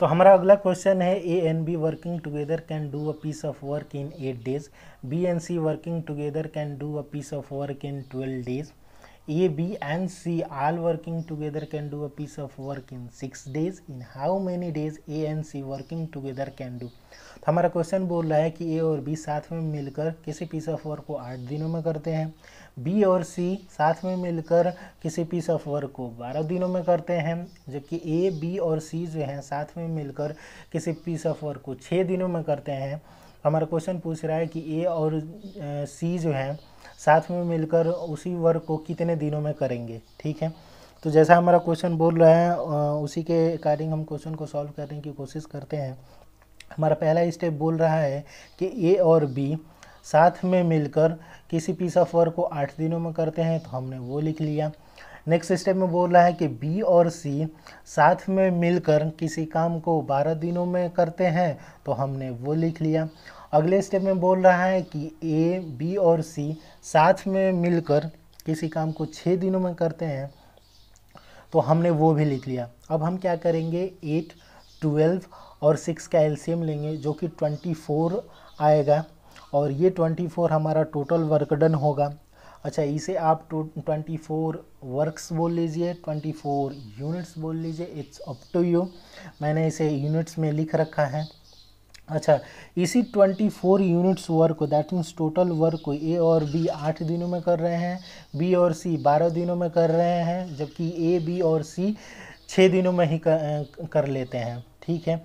तो हमारा अगला क्वेश्चन है A and B working together can do a piece of work in eight days B and C working together can do a piece of work in twelve days A, B and C all working together can do a piece of work in six days. In how many days A and C working together can do? तो हमारा question बोल रहा है कि ए और B साथ में मिलकर किसी पीस ऑफ वर्क को आठ दिनों में करते हैं बी और सी साथ में मिलकर किसी पीस ऑफ वर्क को बारह दिनों में करते हैं जबकि ए बी और सी जो हैं साथ में मिलकर किसी पीस ऑफ वर्क को छः दिनों में करते हैं हमारा क्वेश्चन पूछ रहा है कि ए और सी जो हैं साथ में मिलकर उसी वर्क को कितने दिनों में करेंगे ठीक है तो जैसा हमारा क्वेश्चन बोल रहा है उसी के अकॉर्डिंग हम क्वेश्चन को सॉल्व करने की कोशिश करते हैं हमारा पहला स्टेप बोल रहा है कि ए और बी साथ में मिलकर किसी पीस ऑफ वर्क को आठ दिनों में करते हैं तो हमने वो लिख लिया नेक्स्ट स्टेप में बोल रहा है कि बी और सी साथ में मिलकर किसी काम को बारह दिनों में करते हैं तो हमने वो लिख लिया अगले स्टेप में बोल रहा है कि ए बी और सी साथ में मिलकर किसी काम को छः दिनों में करते हैं तो हमने वो भी लिख लिया अब हम क्या करेंगे एट ट्वेल्व और सिक्स का एलसीएम लेंगे जो कि ट्वेंटी फोर आएगा और ये ट्वेंटी फोर हमारा टोटल वर्क डन होगा अच्छा इसे आप ट्वेंटी फोर वर्कस बोल लीजिए ट्वेंटी फोर यूनिट्स बोल लीजिए इट्स अप टू यू मैंने इसे यूनिट्स में लिख रखा है अच्छा इसी 24 यूनिट्स वर्क को दैट मीन्स टोटल वर्क को ए और बी आठ दिनों में कर रहे हैं बी और सी बारह दिनों में कर रहे हैं जबकि ए बी और सी छः दिनों में ही कर, कर लेते हैं ठीक है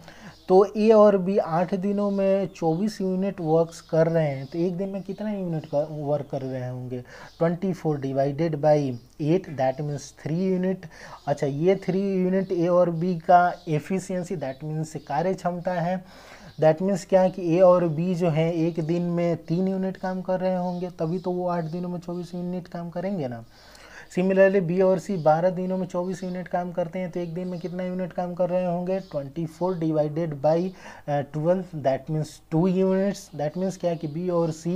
तो ए और बी आठ दिनों में चौबीस यूनिट वर्क्स कर रहे हैं तो एक दिन में कितना यूनिट कर, वर्क कर रहे होंगे twenty four divided by eight that means three unit अच्छा ये थ्री यूनिट ए और बी का एफिशिएंसी दैट मीन्स कार्य क्षमता है दैट मीन्स क्या है कि ए और बी जो है एक दिन में तीन यूनिट काम कर रहे होंगे तभी तो वो आठ दिनों में चौबीस यूनिट काम करेंगे ना सिमिलरली बी और सी बारह दिनों में चौबीस यूनिट काम करते हैं तो एक दिन में कितना यूनिट काम कर रहे होंगे twenty four divided by twelve that means two units that means क्या कि बी और सी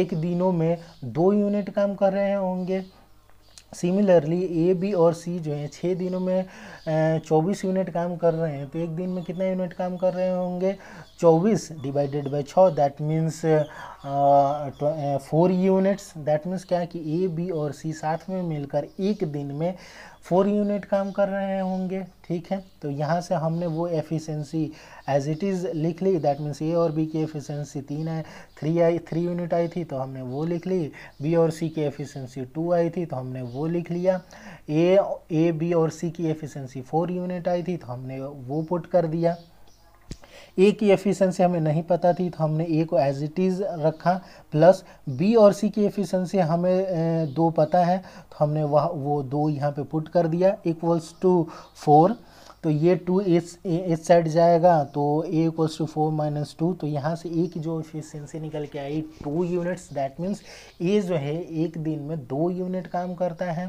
एक दिनों में दो यूनिट काम कर रहे होंगे सिमिलरली ए बी और सी जो है छः दिनों में चौबीस यूनिट काम कर रहे हैं तो एक दिन में कितना यूनिट काम कर रहे होंगे चौबीस डिवाइडेड बाई छः that means four units that means क्या कि ए बी और सी साथ में मिलकर एक दिन में फोर यूनिट काम कर रहे होंगे ठीक है तो यहाँ से हमने वो एफिशिएंसी एज इट इज़ लिख ली दैट मीन्स ए और बी की एफिशिएंसी तीन है थ्री आई थ्री यूनिट आई थी तो हमने वो लिख ली बी और सी की एफिशिएंसी टू आई थी तो हमने वो लिख लिया ए ए बी और सी की एफिशिएंसी फोर यूनिट आई थी तो हमने वो पुट कर दिया ए की एफिशिएंसी हमें नहीं पता थी तो हमने ए को एज इट इज़ रखा प्लस बी और सी की एफिशिएंसी हमें दो पता है तो हमने वह वो दो यहाँ पे पुट कर दिया इक्वल्स टू फोर तो ये टू इस इस साइड जाएगा तो A equals to four minus two तो यहाँ से एक जो एफिशिएंसी निकल के आई two units that means A जो है एक दिन में दो यूनिट काम करता है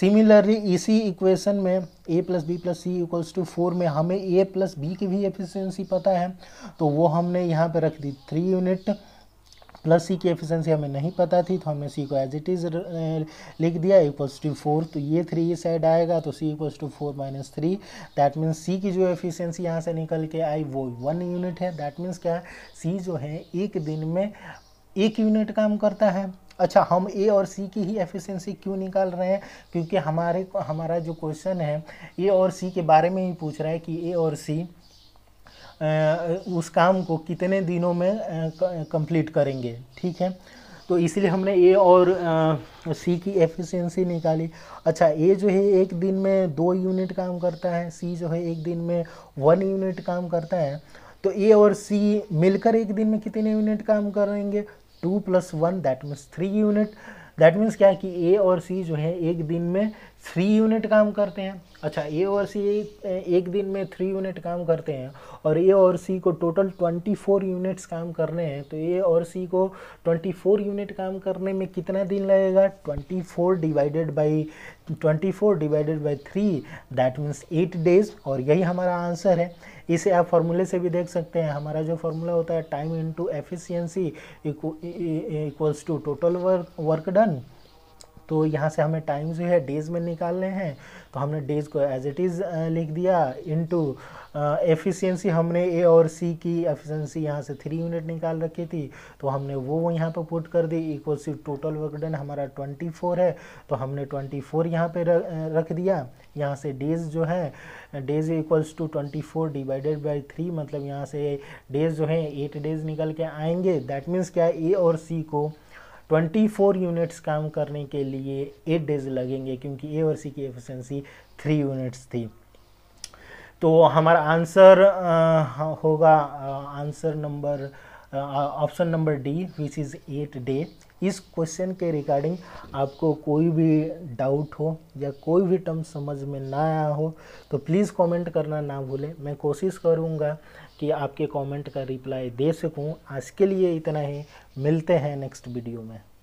सिमिलरली इसी इक्वेशन में A plus B plus C equals to four में हमें ए प्लस बी की भी एफिशिएंसी पता है तो वो हमने यहाँ पे रख दी थ्री यूनिट प्लस सी की एफिशिएंसी हमें नहीं पता थी तो हमने सी को एज इट इज़ लिख दिया ए टू फोर तो ये थ्री इस साइड आएगा तो C equals to four minus three that means C की जो एफिशिएंसी यहाँ से निकल के आई वो वन यूनिट है दैट मीन्स क्या सी जो है एक दिन में एक यूनिट काम करता है अच्छा हम ए और सी की ही एफिशिएंसी क्यों निकाल रहे हैं क्योंकि हमारे हमारा जो क्वेश्चन है ए और सी के बारे में ही पूछ रहा है कि ए और सी उस काम को कितने दिनों में कंप्लीट करेंगे ठीक है तो इसलिए हमने ए और सी की एफिशिएंसी निकाली अच्छा ए जो है एक दिन में दो यूनिट काम करता है सी जो है एक दिन में वन यूनिट काम करता है तो ए और सी मिलकर एक दिन में कितने यूनिट काम करेंगे two plus one that means three unit that means क्या है कि ए और सी जो है एक दिन में थ्री यूनिट काम करते हैं अच्छा ए और सी एक दिन में थ्री यूनिट काम करते हैं और ए और सी को टोटल ट्वेंटी फोर यूनिट्स काम करने हैं तो ए और सी को ट्वेंटी फोर यूनिट काम करने में कितना दिन लगेगा twenty four divided by twenty four divided by three that means eight days और यही हमारा आंसर है इसे आप फॉर्मूले से भी देख सकते हैं हमारा जो फॉर्मूला होता है time into efficiency equals to total work work done तो यहाँ से हमें टाइम जो है डेज में निकालने हैं तो हमने डेज को एज इट इज़ लिख दिया इनटू एफिशिएंसी हमने ए और सी की एफिशिएंसी यहाँ से थ्री यूनिट निकाल रखी थी तो हमने वो यहाँ पर पुट कर दी इक्वल सी टोटल वर्कडन हमारा ट्वेंटी फोर है तो हमने ट्वेंटी फोर यहाँ पर रख दिया यहाँ से डेज जो है days equals to twenty four divided by three मतलब यहाँ से डेज जो है एट डेज निकल के आएंगे दैट मीन्स क्या ए और सी को 24 यूनिट्स काम करने के लिए एट डेज लगेंगे क्योंकि ए और सी की एफिशिएंसी थ्री यूनिट्स थी तो हमारा आंसर होगा answer number option number D which is eight day इस क्वेश्चन के रिगार्डिंग आपको कोई भी डाउट हो या कोई भी टर्म समझ में ना आया हो तो प्लीज़ कमेंट करना ना भूलें मैं कोशिश करूँगा कि आपके कमेंट का रिप्लाई दे सकूँ आज के लिए इतना ही मिलते हैं नेक्स्ट वीडियो में